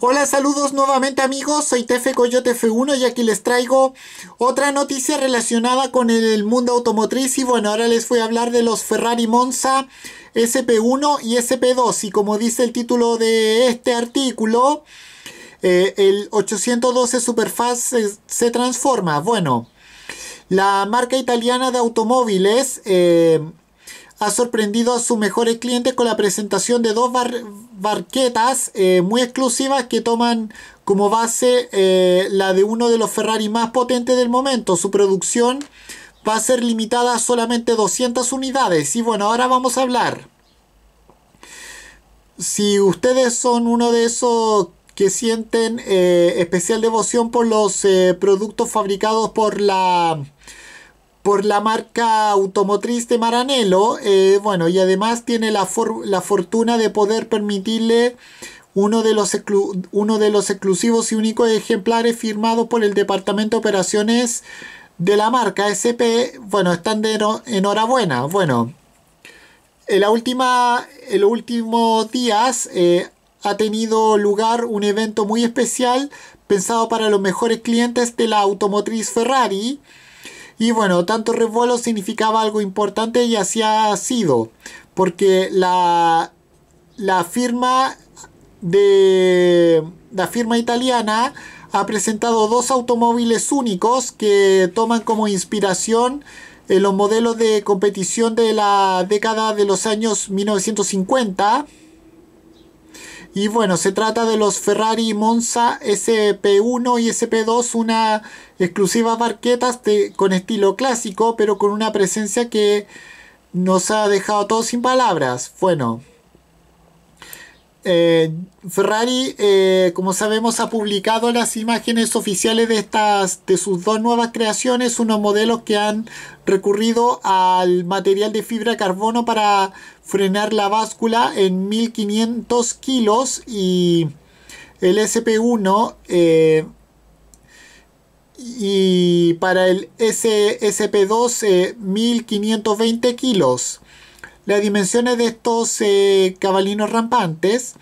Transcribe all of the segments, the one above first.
Hola, saludos nuevamente amigos, soy Tefe Coyote F1 y aquí les traigo otra noticia relacionada con el mundo automotriz y bueno, ahora les voy a hablar de los Ferrari Monza SP1 y SP2 y como dice el título de este artículo, eh, el 812 Superfast se, transforma. Bueno, la marca italiana de automóviles... Eh, ha sorprendido a sus mejores clientes con la presentación de dos barquetas eh, muy exclusivas que toman como base eh, la de uno de los Ferrari más potentes del momento. Su producción va a ser limitada a solamente 200 unidades. Y bueno, ahora vamos a hablar. Si ustedes son uno de esos que sienten eh, especial devoción por los productos fabricados por la por la marca automotriz de Maranello. Eh, bueno, y además tiene la, fortuna de poder permitirle uno de, los uno de los exclusivos y únicos ejemplares firmados por el Departamento de Operaciones de la marca SP. Bueno, están de enhorabuena. Bueno, en, la última, los últimos días eh, ha tenido lugar un evento muy especial pensado para los mejores clientes de la automotriz Ferrari. Y bueno, tanto revuelo significaba algo importante y así ha sido, porque la, firma de la firma italiana ha presentado dos automóviles únicos que toman como inspiración eh, los modelos de competición de la década de los años 1950 y bueno, se trata de los Ferrari Monza SP1 y SP2, una exclusiva barqueta con estilo clásico, pero con una presencia que nos ha dejado todos sin palabras. Bueno. Eh, Ferrari, eh, como sabemos, ha publicado las imágenes oficiales de, estas, de sus dos nuevas creaciones, unos modelos que han recurrido al material de fibra de carbono para frenar la báscula en 1500 kilos y el SP1 eh, y para el SP2 1520 kilos. Las dimensiones de estos eh, cabalinos rampantes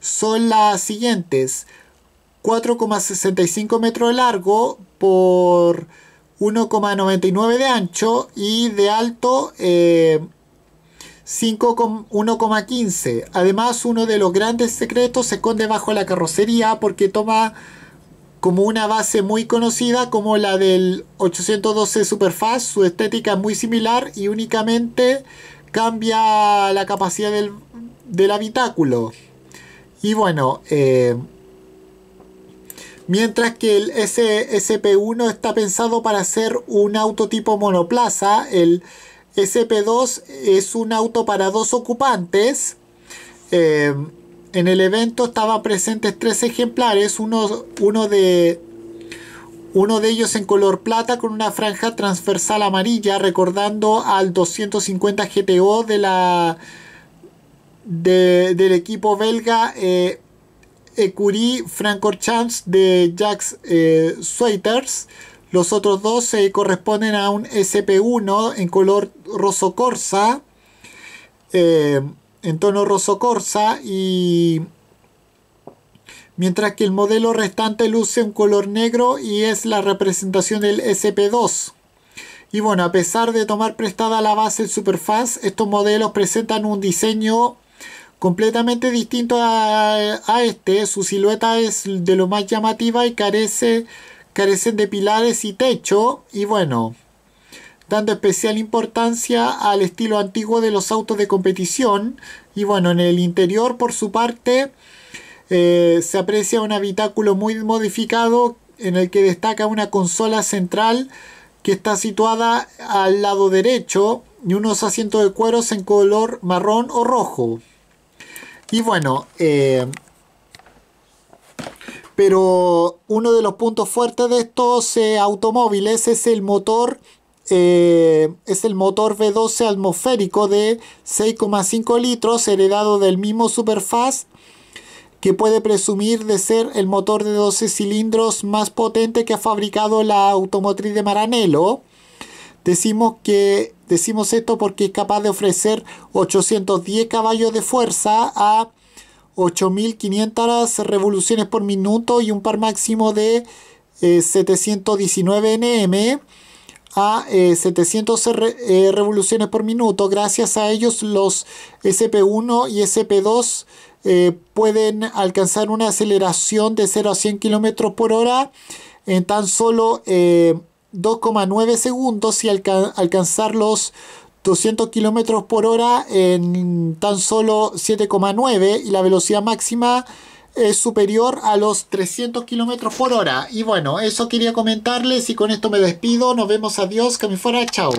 son las siguientes. 4,65 metros de largo por 1,99 de ancho y de alto 5,15. Eh, Además, uno de los grandes secretos se esconde bajo la carrocería porque toma como una base muy conocida como la del 812 Superfast. Su estética es muy similar y únicamente cambia la capacidad del, del habitáculo. Y bueno, eh, mientras que el SP1 está pensado para ser un auto tipo monoplaza, el SP2 es un auto para dos ocupantes. Eh, en el evento estaban presentes tres ejemplares, uno, uno de uno de ellos en color plata con una franja transversal amarilla recordando al 250 GTO de la, del equipo belga eh, Ecurie Francorchamps de Jacques eh, Sweaters. Los otros dos se eh, corresponden a un SP1 en color rosocorsa, eh, en tono corsa y mientras que el modelo restante luce un color negro y es la representación del SP2. Y bueno, a pesar de tomar prestada la base Superfast, estos modelos presentan un diseño completamente distinto a, a, este. Su silueta es de lo más llamativa y carece, carecen de pilares y techo. Y bueno, dando especial importancia al estilo antiguo de los autos de competición. Y bueno, en el interior, por su parte, eh, se aprecia un habitáculo muy modificado en el que destaca una consola central que está situada al lado derecho y unos asientos de cueros en color marrón o rojo. Y bueno, eh, pero uno de los puntos fuertes de estos eh, automóviles es el motor es el motor V12 atmosférico de 6,5 litros heredado del mismo Superfast que puede presumir de ser el motor de 12 cilindros más potente que ha fabricado la automotriz de Maranello. Decimos que decimos esto porque es capaz de ofrecer 810 caballos de fuerza a 8500 revoluciones por minuto y un par máximo de 719 eh, nm a 700 eh, eh, revoluciones por minuto. Gracias a ellos los SP1 y SP2 eh, pueden alcanzar una aceleración de 0 a 100 km por hora en tan solo 2,9 eh, segundos y alcanzar los 200 km por hora en tan solo 7,9 y la velocidad máxima es superior a los 300 km por hora. Y bueno, eso quería comentarles y con esto me despido. Nos vemos, adiós, que me fuera, chao.